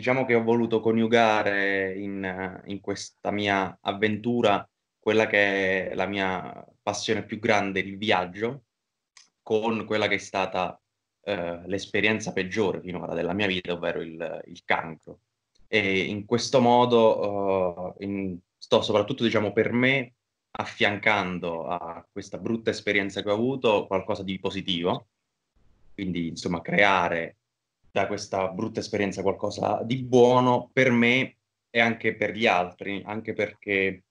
diciamo che ho voluto coniugare in, in questa mia avventura quella che è la mia passione più grande, il viaggio, con quella che è stata eh, l'esperienza peggiore finora della mia vita, ovvero il, il cancro. E in questo modo uh, in, sto soprattutto, diciamo, per me affiancando a questa brutta esperienza che ho avuto qualcosa di positivo, quindi insomma creare da questa brutta esperienza qualcosa di buono per me e anche per gli altri, anche perché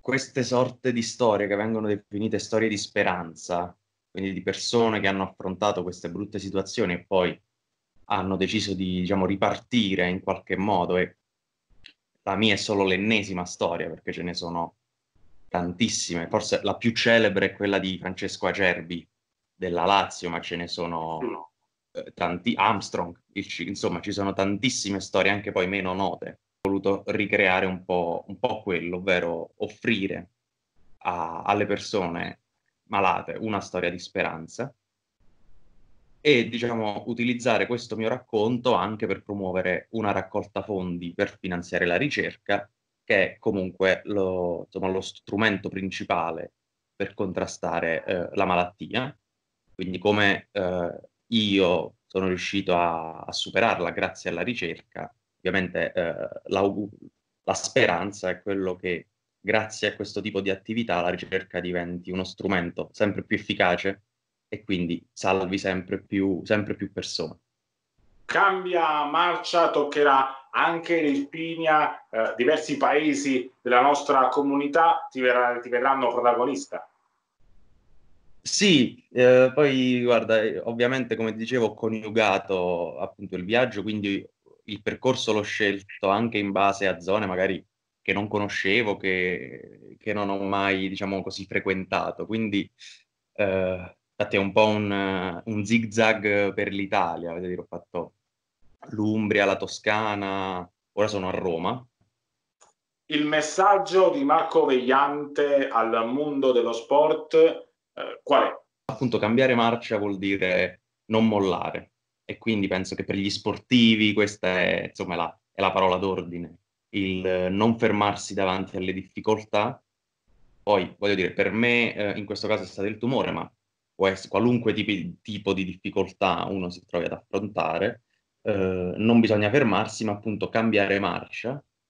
queste sorte di storie che vengono definite storie di speranza, quindi di persone che hanno affrontato queste brutte situazioni e poi hanno deciso di diciamo, ripartire in qualche modo e la mia è solo l'ennesima storia perché ce ne sono tantissime, forse la più celebre è quella di Francesco Acerbi della Lazio, ma ce ne sono eh, tanti, Armstrong, il, insomma ci sono tantissime storie anche poi meno note. Ho voluto ricreare un po', un po quello, ovvero offrire a, alle persone malate una storia di speranza e diciamo utilizzare questo mio racconto anche per promuovere una raccolta fondi per finanziare la ricerca che è comunque lo, insomma, lo strumento principale per contrastare eh, la malattia quindi come eh, io sono riuscito a, a superarla grazie alla ricerca. Ovviamente eh, la, la speranza è quello che grazie a questo tipo di attività la ricerca diventi uno strumento sempre più efficace e quindi salvi sempre più, sempre più persone. Cambia marcia, toccherà anche l'Irpinia, eh, diversi paesi della nostra comunità ti, verrà, ti verranno protagonista. Sì, eh, poi guarda, eh, ovviamente come dicevo ho coniugato appunto il viaggio, quindi il percorso l'ho scelto anche in base a zone magari che non conoscevo, che, che non ho mai, diciamo così, frequentato. Quindi eh, infatti è un po' un, un zigzag per l'Italia, vedete, ho fatto l'Umbria, la Toscana, ora sono a Roma, il messaggio di Marco Vegliante al mondo dello sport eh, qual è? Appunto cambiare marcia vuol dire non mollare e quindi penso che per gli sportivi questa è, insomma, la, è la parola d'ordine, il eh, non fermarsi davanti alle difficoltà. Poi, voglio dire, per me eh, in questo caso è stato il tumore, ma può essere qualunque tipi, tipo di difficoltà uno si trovi ad affrontare, eh, non bisogna fermarsi, ma appunto cambiare marcia